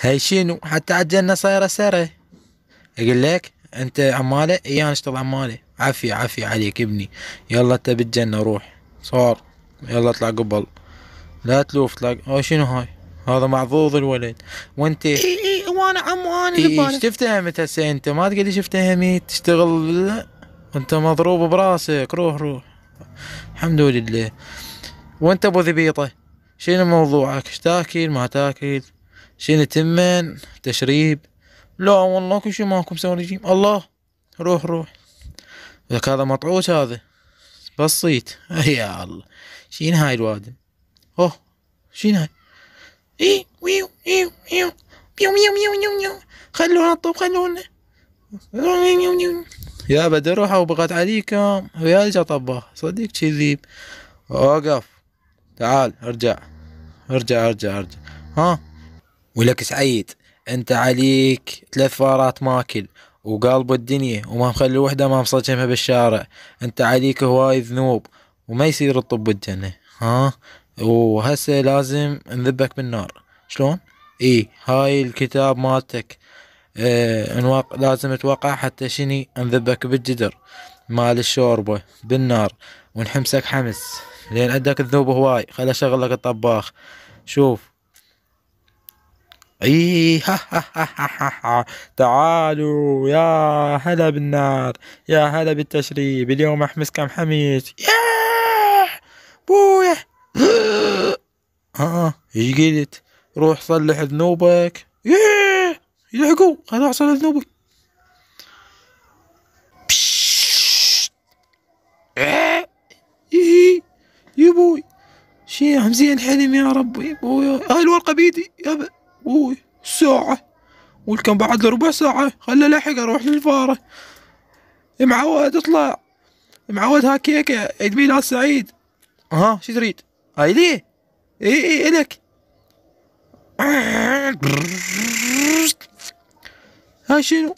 هاي شنو حتى عجلنا صايرة سرة أقول لك أنت عمالة إي أنا أشتغل عمالة عافية عافية عليك ابني يلا أنت بالجنة روح صار يلا اطلع قبل لا تلوف اطلع أو شنو هاي هذا معظوظ الولد وانت اي اي إيه، وانا عم وانا إيه ايش تفتهمت هسه انت ما تقول ايش افتهمت تشتغل لا انت مضروب براسك روح روح الحمد لله وانت ابو ذبيطه شنو موضوعك ايش تاكل ما تاكل شنو تمن تشريب لا والله كل شيء ماكو مسوي رجيم الله روح روح لك هذا مطعوس هذا بسيط يا الله شين هاي الوادم اوه شين هاي اي ويو ايو ايو بيو ميو ميو ميو ميو خلونا الطب خلونا يا بدر وبغت عليكم ويا جا طباخ صديق كذيب اوقف تعال ارجع ارجع ارجع ارجع ها ولك سعيد انت عليك ثلاث فارات ماكل وقلب الدنيا وما مخلي وحده ما مصجمها بالشارع انت عليك هواي ذنوب وما يصير الطب بالجنة ها وهسه لازم نذبك بالنار شلون اي هاي الكتاب مالتك اه نواق... لازم توقع حتى شني نذبك بالجدر مال الشوربة بالنار ونحمسك حمس لين عندك الذنوب هواي خل اشغلك الطباخ شوف اي ها ها ها ها تعالوا يا هلا بالنار يا هلا بالتشريب اليوم احمس كم حميش ياه بويا ها آه، ايش قلت روح صلح ذنوبك ياه يلحقوا انا اصلح ذنوبك آه! إيه، يا بوي شي حمزين حلم يا ربي بوي هاي الورقه بيدي يا يابا اوي ساعة والكم بعد ربع ساعة خلى لحق أروح للفارة معود اطلع معود ها كيكة عيد ميلاد سعيد ها شو تريد هاي لي اي اي الك هاي شنو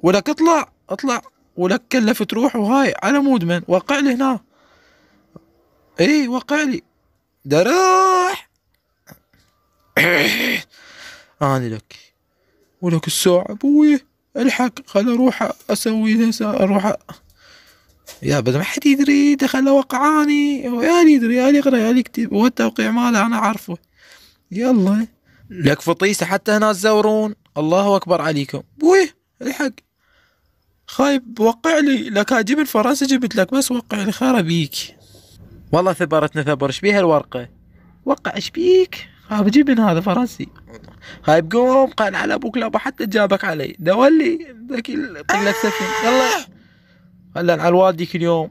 ولك اطلع اطلع ولك كلف تروح وهاي على مود من وقع لي هنا اي وقع لي درا أنا لك ولك الساعة أبوي الحق خل أروح أسوي أروح يا بدر ما حد يدري دخل وقعاني يا لي يدري يا لي يقرا يا لي يكتب هو التوقيع ماله انا عارفه يلا لك فطيسه حتى هنا الزورون الله اكبر عليكم بوي الحق خايب وقع لي لك اجيب الفرنسا فرنسا جبت لك بس وقع لي خرابيك والله ثبرتنا ثبر ايش بيها الورقه وقع ايش بيك بجيب من هذا فرنسي هاي بقوم قال على ابوك لابا حتى جابك علي دولي ذاك قلة سفن يلا هلا على كل اليوم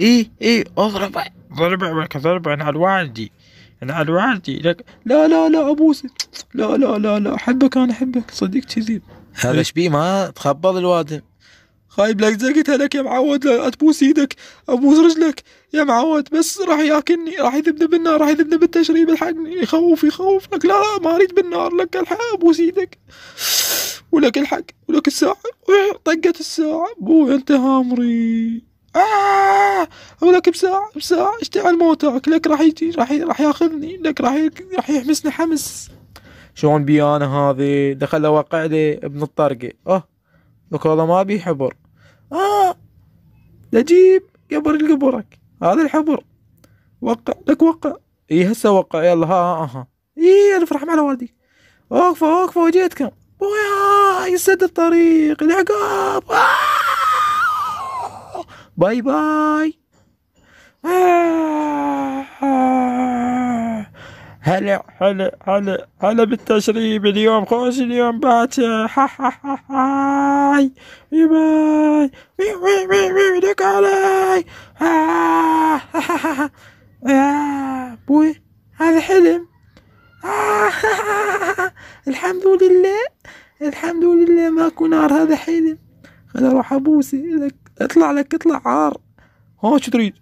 اي اي اضرب ضرب عليك ضرب انا على والدي انا على والدي لك لا لا لا ابوس لا لا لا لا احبك انا احبك صديق كذي هذا شبيه ما تخبض الوادم خايب لك زقت لك يا معود لا تبوس ايدك ابوس رجلك يا معود بس راح ياكلني راح يذبنا بالنار راح يذبنا بالتشريب الحقني يخوف يخوف لك لا لا ما اريد بالنار لك الحق ابوس ايدك ولك الحق ولك الساعة طقت الساعة بوي انتهى امري آه ولك بساعة بساعة اشتعل موتك لك راح يجي راح راح ياخذني لك راح راح يحمسني حمس شلون بيانه هذه دخل وقع لي ابن الطرقة اه لك والله ما بي حبر آه نجيب قبر قبرك هذا الحبر وقع لك وقع اي هسه وقع يلا ها ها ها اي الف رحمة على والديك وقفة وقفة وجيتكم ويا آه، يسد الطريق العقاب آه. باي باي آه هلا هلا هلا هلا بالتشريب اليوم خوش اليوم باكر ها ها ها هاي باي وي وي وي وي دك علي ها ها ها ها بوي هذا حلم الحمد لله الحمد لله ماكو نار هذا حلم خليني اروح ابوسي لك اطلع لك اطلع عار ها شو تريد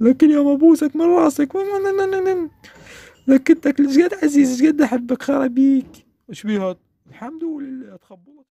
لكن يا ابوسك من راسك لكن تاكل جد عزيز جد احبك خرابيك اش بيها الحمد لله تخبط